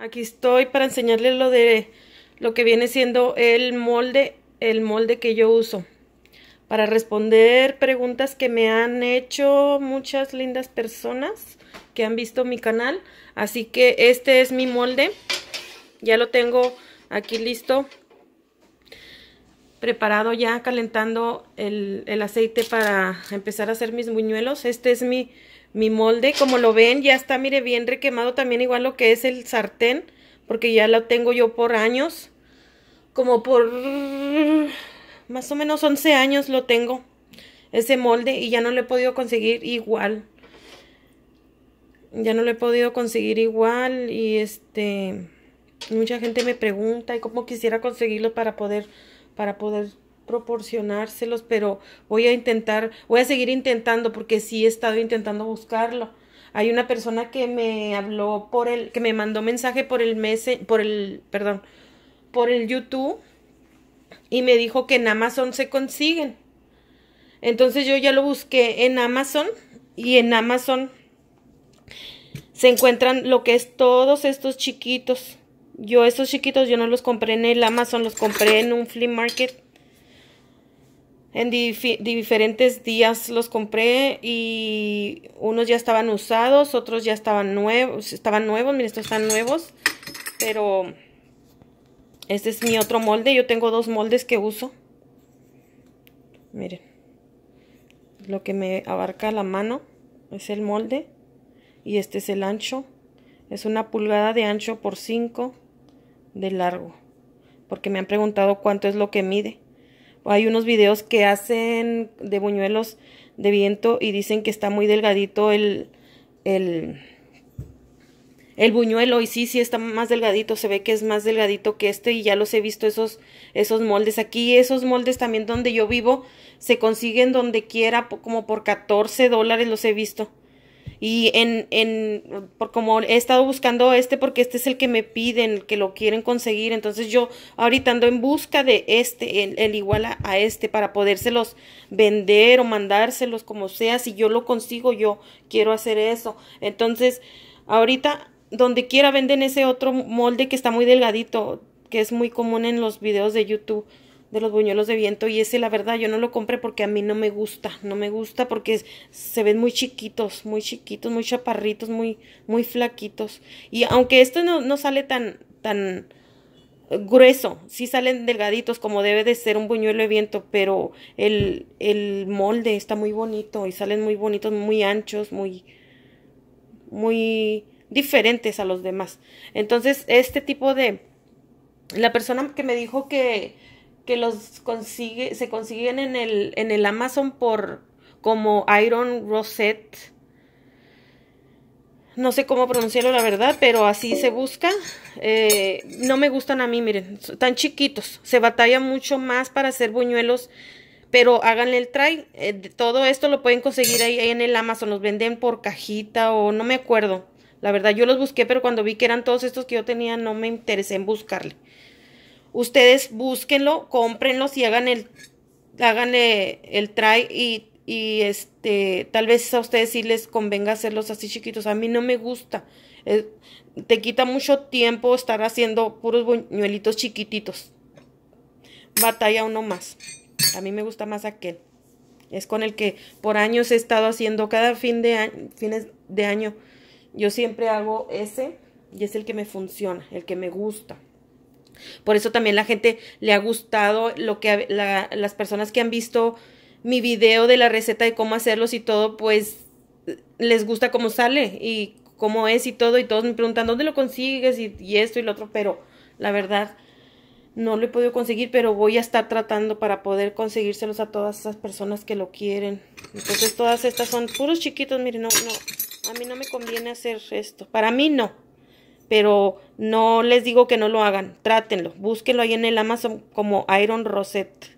Aquí estoy para enseñarles lo de lo que viene siendo el molde, el molde que yo uso. Para responder preguntas que me han hecho muchas lindas personas que han visto mi canal. Así que este es mi molde. Ya lo tengo aquí listo. Preparado ya, calentando el, el aceite para empezar a hacer mis buñuelos. Este es mi mi molde. Como lo ven, ya está, mire, bien requemado también igual lo que es el sartén, porque ya lo tengo yo por años. Como por más o menos 11 años lo tengo, ese molde, y ya no lo he podido conseguir igual. Ya no lo he podido conseguir igual y este... Mucha gente me pregunta y cómo quisiera conseguirlo para poder, para poder proporcionárselos, pero voy a intentar, voy a seguir intentando porque sí he estado intentando buscarlo. Hay una persona que me habló por el, que me mandó mensaje por el mes, por el, perdón, por el YouTube y me dijo que en Amazon se consiguen. Entonces yo ya lo busqué en Amazon y en Amazon se encuentran lo que es todos estos chiquitos. Yo estos chiquitos yo no los compré en el Amazon, los compré en un flea market en diferentes días los compré y unos ya estaban usados, otros ya estaban nuevos, estaban nuevos, miren, estos están nuevos, pero este es mi otro molde, yo tengo dos moldes que uso, miren, lo que me abarca la mano es el molde y este es el ancho, es una pulgada de ancho por 5 de largo, porque me han preguntado cuánto es lo que mide hay unos videos que hacen de buñuelos de viento y dicen que está muy delgadito el, el, el buñuelo. Y sí, sí está más delgadito, se ve que es más delgadito que este y ya los he visto esos, esos moldes. Aquí esos moldes también donde yo vivo se consiguen donde quiera como por 14 dólares los he visto. Y en, en, por como he estado buscando este, porque este es el que me piden, que lo quieren conseguir. Entonces yo ahorita ando en busca de este, el, el igual a, a, este, para podérselos vender o mandárselos, como sea. Si yo lo consigo, yo quiero hacer eso. Entonces, ahorita, donde quiera venden ese otro molde que está muy delgadito, que es muy común en los videos de YouTube de los buñuelos de viento y ese la verdad yo no lo compré porque a mí no me gusta, no me gusta porque se ven muy chiquitos, muy chiquitos, muy chaparritos, muy muy flaquitos. Y aunque esto no, no sale tan tan eh, grueso, sí salen delgaditos como debe de ser un buñuelo de viento, pero el, el molde está muy bonito y salen muy bonitos, muy anchos, muy muy diferentes a los demás. Entonces, este tipo de la persona que me dijo que que los consigue, se consiguen en el, en el Amazon por como Iron Rosette. No sé cómo pronunciarlo la verdad, pero así se busca. Eh, no me gustan a mí, miren, tan chiquitos. Se batalla mucho más para hacer buñuelos, pero háganle el try. Eh, todo esto lo pueden conseguir ahí, ahí en el Amazon. Los venden por cajita o no me acuerdo. La verdad, yo los busqué, pero cuando vi que eran todos estos que yo tenía, no me interesé en buscarle. Ustedes búsquenlo, cómprenlos y hagan el, háganle el try y, este, tal vez a ustedes sí les convenga hacerlos así chiquitos. A mí no me gusta. te quita mucho tiempo estar haciendo puros buñuelitos chiquititos. Batalla uno más. A mí me gusta más aquel. Es con el que por años he estado haciendo cada fin de fines de año. Yo siempre hago ese y es el que me funciona, el que me gusta. Por eso también la gente le ha gustado lo que las personas que han visto mi video de la receta de cómo hacerlos y todo, pues les gusta cómo sale y cómo es y todo. Y todos me preguntan dónde lo consigues y, y esto y lo otro, pero la verdad no lo he podido conseguir, pero voy a estar tratando para poder conseguírselos a todas esas personas que lo quieren. Entonces todas estas son puros chiquitos, miren, no, no, a mí no me conviene hacer esto, para mí no pero no les digo que no lo hagan, trátenlo, búsquenlo ahí en el Amazon como Iron Rosette.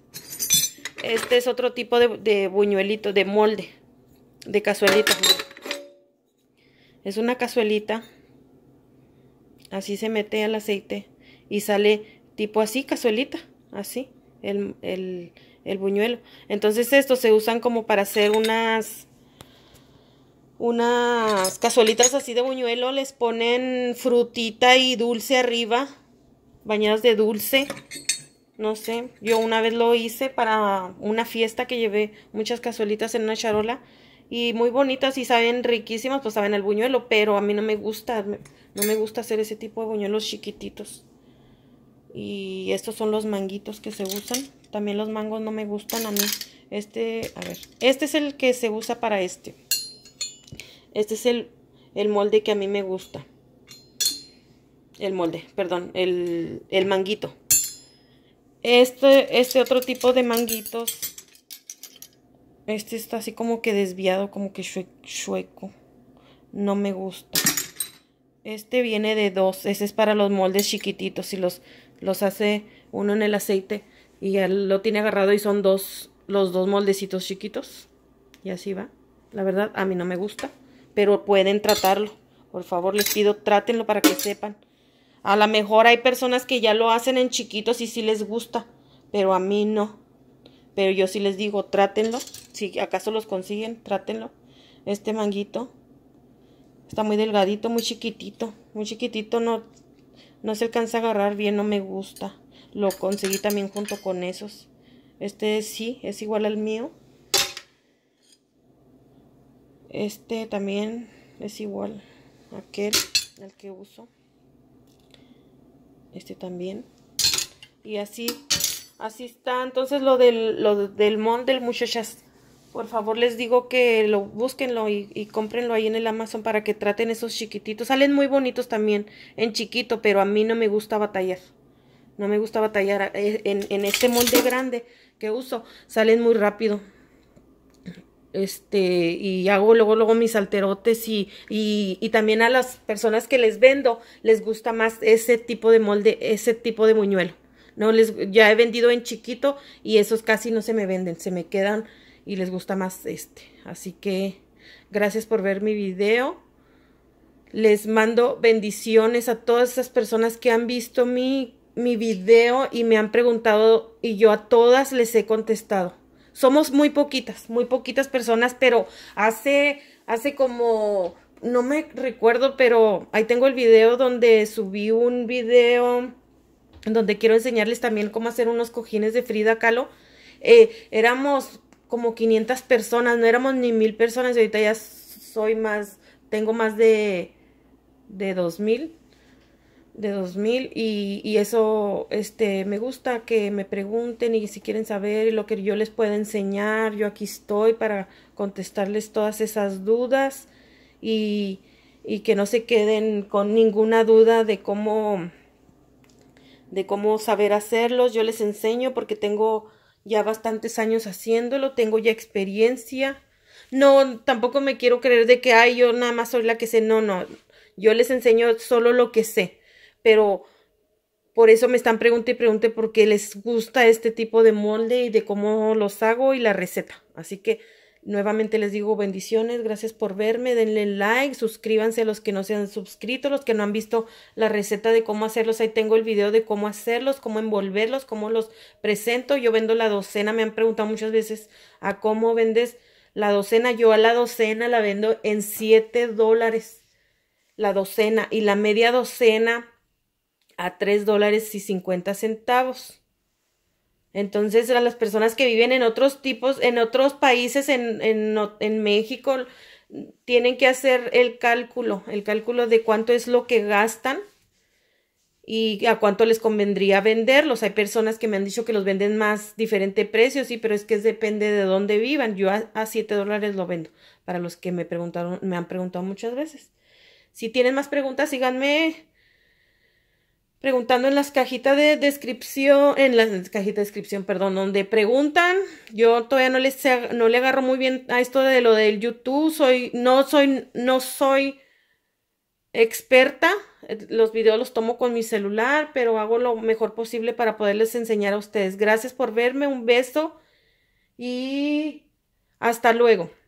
Este es otro tipo de, buñuelito, de molde, de cazuelita. Es una cazuelita, así se mete al aceite y sale tipo así, cazuelita, así, el, el buñuelo. Entonces estos se usan como para hacer unas unas cazuelitas así de buñuelo, les ponen frutita y dulce arriba, bañadas de dulce, no sé, yo una vez lo hice para una fiesta que llevé muchas cazuelitas en una charola y muy bonitas y saben riquísimas, pues saben el buñuelo, pero a mí no me gusta, no me gusta hacer ese tipo de buñuelos chiquititos. Y estos son los manguitos que se usan, también los mangos no me gustan a mí. Este, a ver, este es el que se usa para este. Este es el, molde que a mí me gusta. El molde, perdón, el, manguito. Este, este otro tipo de manguitos. Este está así como que desviado, como que chueco. No me gusta. Este viene de dos. Ese es para los moldes chiquititos. Y los, los hace uno en el aceite. Y ya lo tiene agarrado y son dos, los dos moldecitos chiquitos. Y así va. La verdad, a mí no me gusta pero pueden tratarlo. Por favor, les pido, trátenlo para que sepan. A lo mejor hay personas que ya lo hacen en chiquitos y sí les gusta, pero a mí no. Pero yo sí les digo, trátenlo. Si acaso los consiguen, trátenlo. Este manguito está muy delgadito, muy chiquitito. Muy chiquitito, no, no se alcanza a agarrar bien, no me gusta. Lo conseguí también junto con esos. Este sí, es igual al mío. Este también es igual a aquel, al que uso. Este también. Y así, así está. Entonces lo del, lo del molde, muchachas, por favor les digo que lo búsquenlo y, y, cómprenlo ahí en el Amazon para que traten esos chiquititos. Salen muy bonitos también en chiquito, pero a mí no me gusta batallar. No me gusta batallar eh, en, en este molde grande que uso. Salen muy rápido este, y hago luego, luego mis alterotes y, y, también a las personas que les vendo les gusta más ese tipo de molde, ese tipo de buñuelo No les, ya he vendido en chiquito y esos casi no se me venden, se me quedan y les gusta más este. Así que gracias por ver mi video. Les mando bendiciones a todas esas personas que han visto mi, mi video y me han preguntado y yo a todas les he contestado. Somos muy poquitas, muy poquitas personas, pero hace, hace como, no me recuerdo, pero ahí tengo el video donde subí un video donde quiero enseñarles también cómo hacer unos cojines de Frida Kahlo. Eh, éramos como 500 personas, no éramos ni mil personas, y ahorita ya soy más, tengo más de, de 2000 de 2000 y, y eso este me gusta que me pregunten y si quieren saber lo que yo les pueda enseñar yo aquí estoy para contestarles todas esas dudas y, y que no se queden con ninguna duda de cómo de cómo saber hacerlos yo les enseño porque tengo ya bastantes años haciéndolo tengo ya experiencia no tampoco me quiero creer de que ay yo nada más soy la que sé no no yo les enseño solo lo que sé pero por eso me están preguntando y por porque les gusta este tipo de molde y de cómo los hago y la receta. Así que nuevamente les digo bendiciones, gracias por verme, denle like, suscríbanse los que no se han suscrito, los que no han visto la receta de cómo hacerlos, ahí tengo el video de cómo hacerlos, cómo envolverlos, cómo los presento, yo vendo la docena, me han preguntado muchas veces a cómo vendes la docena, yo a la docena la vendo en 7 dólares, la docena y la media docena a 3 dólares y 50 centavos. Entonces, las personas que viven en otros tipos, en otros países, en, en, en México, tienen que hacer el cálculo, el cálculo de cuánto es lo que gastan y a cuánto les convendría venderlos. Hay personas que me han dicho que los venden más diferente precio, sí, pero es que depende de dónde vivan. Yo a, a 7 dólares lo vendo, para los que me preguntaron, me han preguntado muchas veces. Si tienen más preguntas, síganme preguntando en las cajitas de descripción, en las cajitas de descripción, perdón, donde preguntan. Yo todavía no les no le agarro muy bien a esto de lo del YouTube, soy no soy no soy experta. Eh, los videos los tomo con mi celular, pero hago lo mejor posible para poderles enseñar a ustedes. Gracias por verme, un beso y hasta luego.